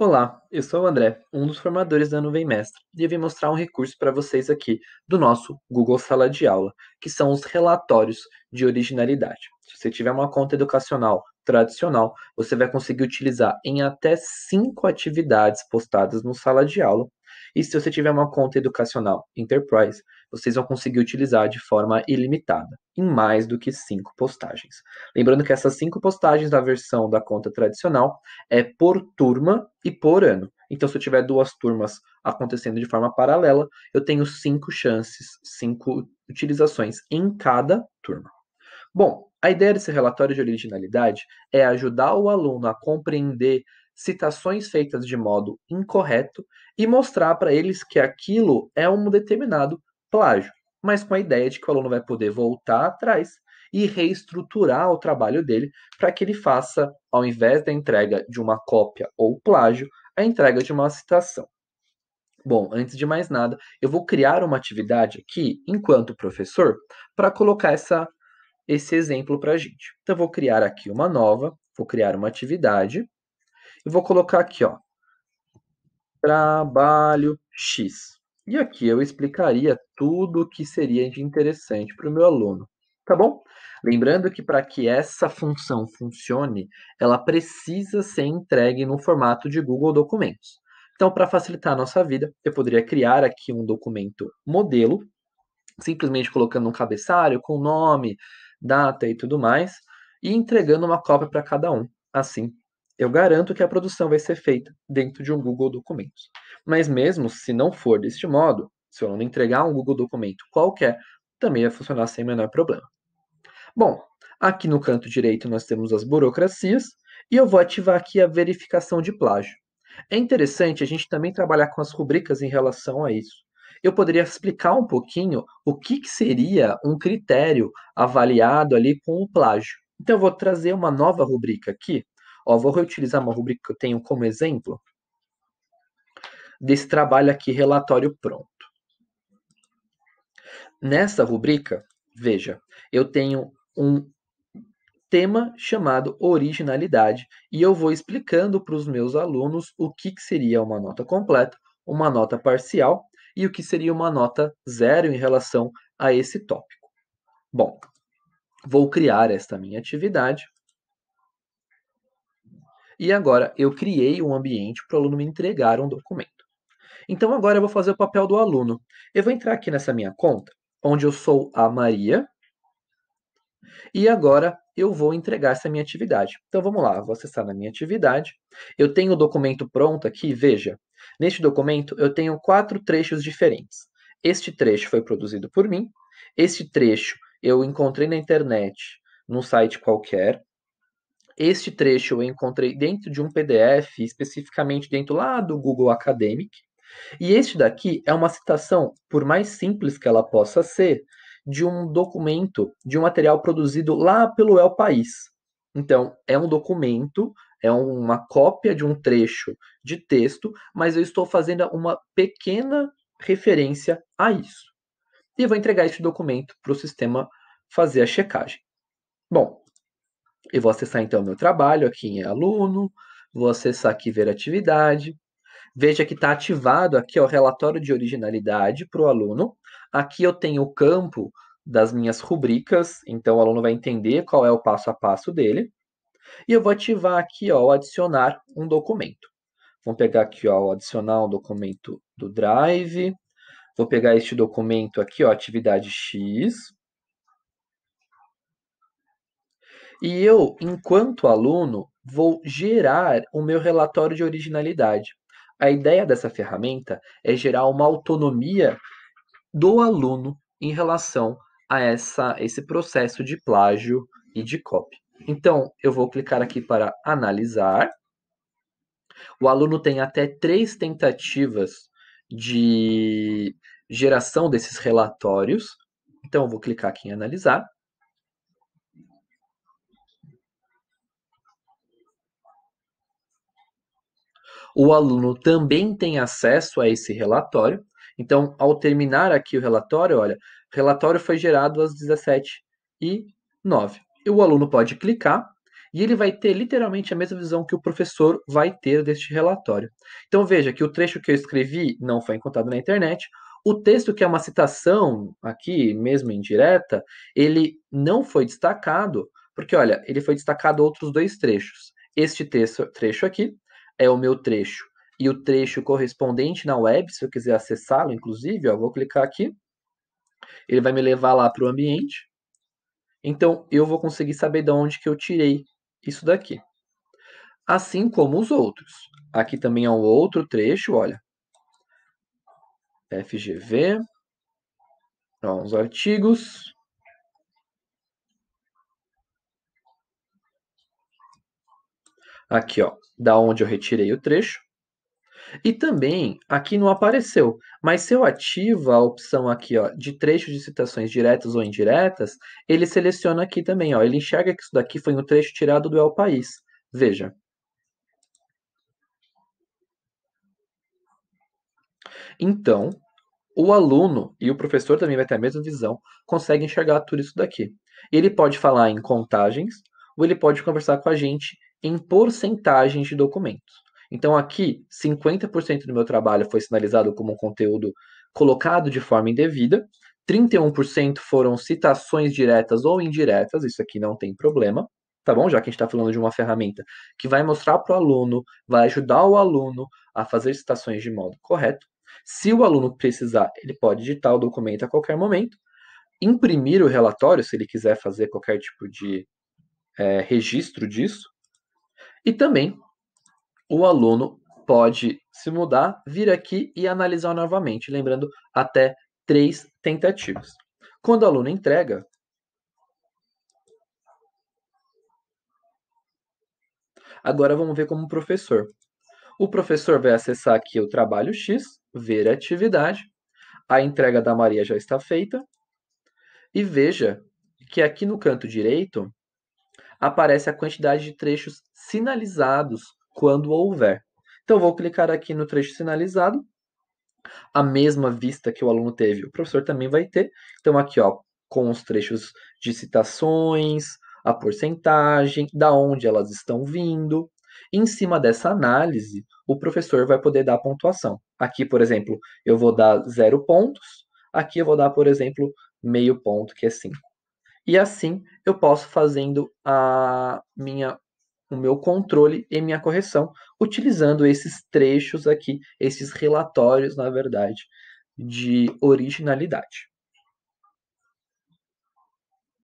Olá, eu sou o André, um dos formadores da Nuvem Mestre, e eu vim mostrar um recurso para vocês aqui do nosso Google Sala de Aula, que são os relatórios de originalidade. Se você tiver uma conta educacional tradicional, você vai conseguir utilizar em até cinco atividades postadas no Sala de Aula. E se você tiver uma conta educacional Enterprise, vocês vão conseguir utilizar de forma ilimitada, em mais do que cinco postagens. Lembrando que essas cinco postagens da versão da conta tradicional é por turma e por ano. Então, se eu tiver duas turmas acontecendo de forma paralela, eu tenho cinco chances, cinco utilizações em cada turma. Bom, a ideia desse relatório de originalidade é ajudar o aluno a compreender citações feitas de modo incorreto e mostrar para eles que aquilo é um determinado plágio, mas com a ideia de que o aluno vai poder voltar atrás e reestruturar o trabalho dele para que ele faça, ao invés da entrega de uma cópia ou plágio, a entrega de uma citação. Bom, antes de mais nada, eu vou criar uma atividade aqui, enquanto professor, para colocar essa, esse exemplo para a gente. Então, eu vou criar aqui uma nova, vou criar uma atividade, e vou colocar aqui, ó, trabalho X. E aqui eu explicaria tudo o que seria de interessante para o meu aluno, tá bom? Lembrando que para que essa função funcione, ela precisa ser entregue no formato de Google Documentos. Então, para facilitar a nossa vida, eu poderia criar aqui um documento modelo, simplesmente colocando um cabeçalho com nome, data e tudo mais, e entregando uma cópia para cada um. Assim, eu garanto que a produção vai ser feita dentro de um Google Documentos. Mas mesmo se não for deste modo, se eu não entregar um Google Documento qualquer, também vai funcionar sem o menor problema. Bom, aqui no canto direito nós temos as burocracias e eu vou ativar aqui a verificação de plágio. É interessante a gente também trabalhar com as rubricas em relação a isso. Eu poderia explicar um pouquinho o que, que seria um critério avaliado ali com o plágio. Então, eu vou trazer uma nova rubrica aqui, Ó, vou reutilizar uma rubrica que eu tenho como exemplo desse trabalho aqui, relatório pronto. Nessa rubrica, veja, eu tenho um tema chamado originalidade e eu vou explicando para os meus alunos o que, que seria uma nota completa, uma nota parcial e o que seria uma nota zero em relação a esse tópico. Bom, vou criar esta minha atividade e agora eu criei um ambiente para o aluno me entregar um documento. Então agora eu vou fazer o papel do aluno. Eu vou entrar aqui nessa minha conta, onde eu sou a Maria. E agora eu vou entregar essa minha atividade. Então vamos lá, vou acessar na minha atividade. Eu tenho o documento pronto aqui, veja. Neste documento eu tenho quatro trechos diferentes. Este trecho foi produzido por mim. Este trecho eu encontrei na internet, num site qualquer. Este trecho eu encontrei dentro de um PDF, especificamente dentro lá do Google Academic. E este daqui é uma citação, por mais simples que ela possa ser, de um documento, de um material produzido lá pelo El País. Então, é um documento, é uma cópia de um trecho de texto, mas eu estou fazendo uma pequena referência a isso. E vou entregar este documento para o sistema fazer a checagem. Bom, eu vou acessar então meu trabalho, aqui em aluno, vou acessar aqui ver atividade. Veja que está ativado aqui o relatório de originalidade para o aluno. Aqui eu tenho o campo das minhas rubricas, então o aluno vai entender qual é o passo a passo dele. E eu vou ativar aqui ó, o adicionar um documento. Vamos pegar aqui ó, o adicionar um documento do Drive. Vou pegar este documento aqui, ó, atividade X. E eu, enquanto aluno, vou gerar o meu relatório de originalidade. A ideia dessa ferramenta é gerar uma autonomia do aluno em relação a essa, esse processo de plágio e de copy. Então, eu vou clicar aqui para analisar. O aluno tem até três tentativas de geração desses relatórios. Então, eu vou clicar aqui em analisar. O aluno também tem acesso a esse relatório. Então, ao terminar aqui o relatório, olha, o relatório foi gerado às 17 e 9. E o aluno pode clicar e ele vai ter literalmente a mesma visão que o professor vai ter deste relatório. Então veja que o trecho que eu escrevi não foi encontrado na internet, o texto que é uma citação aqui, mesmo indireta, ele não foi destacado, porque olha, ele foi destacado outros dois trechos. Este texto, trecho aqui é o meu trecho. E o trecho correspondente na web, se eu quiser acessá-lo, inclusive, ó, vou clicar aqui. Ele vai me levar lá para o ambiente. Então, eu vou conseguir saber de onde que eu tirei isso daqui. Assim como os outros. Aqui também é um outro trecho, olha. FGV. Ó, uns artigos. aqui, ó, da onde eu retirei o trecho. E também aqui não apareceu, mas se eu ativo a opção aqui ó, de trecho de citações diretas ou indiretas, ele seleciona aqui também, ó, ele enxerga que isso daqui foi um trecho tirado do El País. Veja. Então, o aluno e o professor também vai ter a mesma visão, conseguem enxergar tudo isso daqui. Ele pode falar em contagens, ou ele pode conversar com a gente em porcentagens de documentos. Então, aqui, 50% do meu trabalho foi sinalizado como um conteúdo colocado de forma indevida, 31% foram citações diretas ou indiretas, isso aqui não tem problema, tá bom? Já que a gente está falando de uma ferramenta que vai mostrar para o aluno, vai ajudar o aluno a fazer citações de modo correto. Se o aluno precisar, ele pode digitar o documento a qualquer momento, imprimir o relatório, se ele quiser fazer qualquer tipo de é, registro disso, e também o aluno pode se mudar, vir aqui e analisar novamente, lembrando até três tentativas. Quando o aluno entrega, Agora vamos ver como professor. O professor vai acessar aqui o trabalho X, ver a atividade. A entrega da Maria já está feita. E veja que aqui no canto direito aparece a quantidade de trechos sinalizados quando houver. Então, vou clicar aqui no trecho sinalizado. A mesma vista que o aluno teve, o professor também vai ter. Então, aqui, ó, com os trechos de citações, a porcentagem, da onde elas estão vindo. Em cima dessa análise, o professor vai poder dar a pontuação. Aqui, por exemplo, eu vou dar zero pontos. Aqui eu vou dar, por exemplo, meio ponto, que é cinco. E assim eu posso fazendo a minha o meu controle e minha correção utilizando esses trechos aqui, esses relatórios, na verdade, de originalidade.